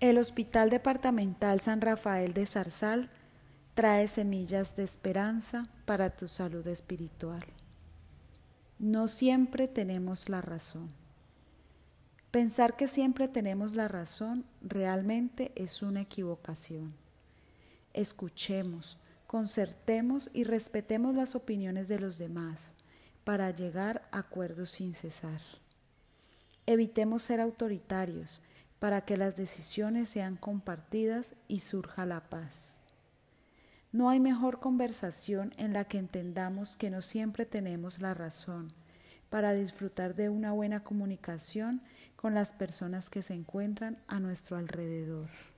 El Hospital Departamental San Rafael de Zarzal trae semillas de esperanza para tu salud espiritual. No siempre tenemos la razón. Pensar que siempre tenemos la razón realmente es una equivocación. Escuchemos, concertemos y respetemos las opiniones de los demás para llegar a acuerdos sin cesar. Evitemos ser autoritarios para que las decisiones sean compartidas y surja la paz. No hay mejor conversación en la que entendamos que no siempre tenemos la razón para disfrutar de una buena comunicación con las personas que se encuentran a nuestro alrededor.